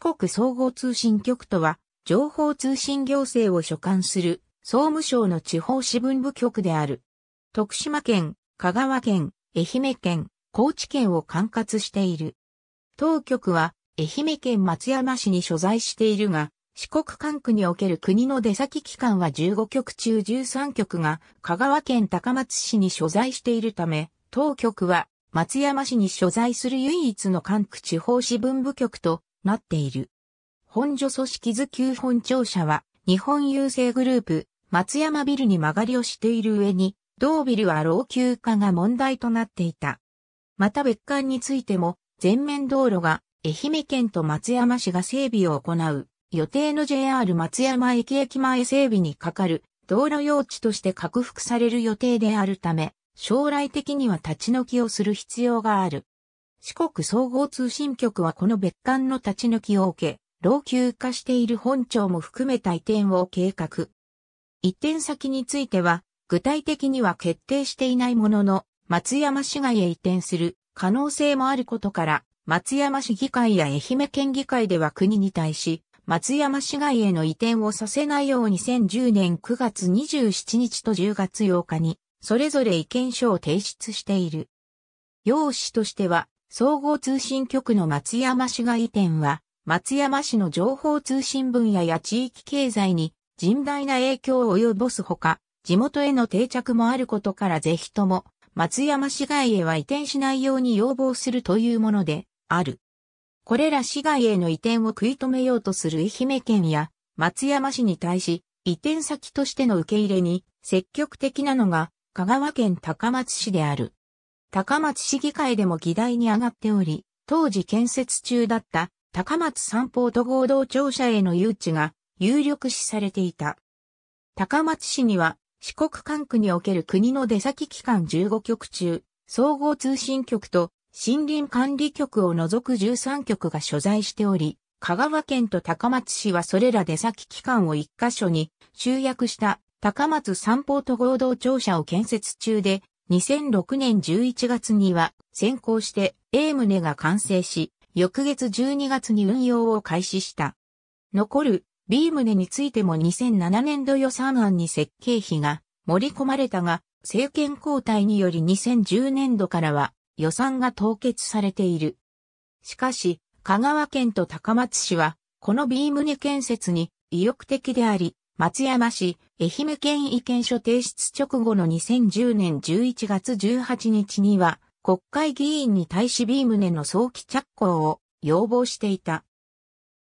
四国総合通信局とは、情報通信行政を所管する総務省の地方支分部局である。徳島県、香川県、愛媛県、高知県を管轄している。当局は愛媛県松山市に所在しているが、四国管区における国の出先機関は15局中13局が香川県高松市に所在しているため、当局は松山市に所在する唯一の管区地方支分部局となっている。本所組織図級本庁舎は、日本郵政グループ、松山ビルに間借りをしている上に、同ビルは老朽化が問題となっていた。また別館についても、全面道路が愛媛県と松山市が整備を行う予定の JR 松山駅駅前整備にかかる道路用地として拡幅される予定であるため、将来的には立ち退きをする必要がある。四国総合通信局はこの別館の立ち抜きを受け、老朽化している本庁も含めた移転を計画。移転先については、具体的には決定していないものの、松山市外へ移転する可能性もあることから、松山市議会や愛媛県議会では国に対し、松山市外への移転をさせないよう2010年9月27日と10月8日に、それぞれ意見書を提出している。用紙としては、総合通信局の松山市外移転は、松山市の情報通信分野や地域経済に甚大な影響を及ぼすほか、地元への定着もあることからぜひとも、松山市外へは移転しないように要望するというもので、ある。これら市外への移転を食い止めようとする愛媛県や松山市に対し、移転先としての受け入れに積極的なのが香川県高松市である。高松市議会でも議題に上がっており、当時建設中だった高松三法と合同庁舎への誘致が有力視されていた。高松市には四国管区における国の出先機関15局中、総合通信局と森林管理局を除く13局が所在しており、香川県と高松市はそれら出先機関を1カ所に集約した高松三法と合同庁舎を建設中で、2006年11月には先行して A 棟が完成し、翌月12月に運用を開始した。残る B 棟についても2007年度予算案に設計費が盛り込まれたが、政権交代により2010年度からは予算が凍結されている。しかし、香川県と高松市は、この B 棟建設に意欲的であり、松山市、愛媛県意見書提出直後の2010年11月18日には、国会議員に対し B 棟の早期着工を要望していた。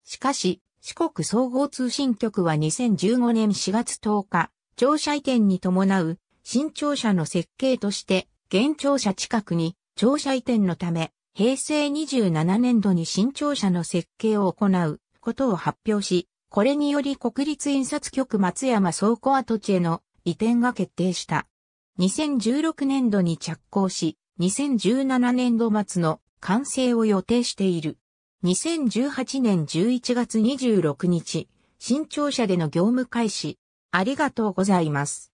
しかし、四国総合通信局は2015年4月10日、庁舎移転に伴う新庁舎の設計として、現庁舎近くに庁舎移転のため、平成27年度に新庁舎の設計を行うことを発表し、これにより国立印刷局松山倉庫跡地への移転が決定した。2016年度に着工し、2017年度末の完成を予定している。2018年11月26日、新庁舎での業務開始。ありがとうございます。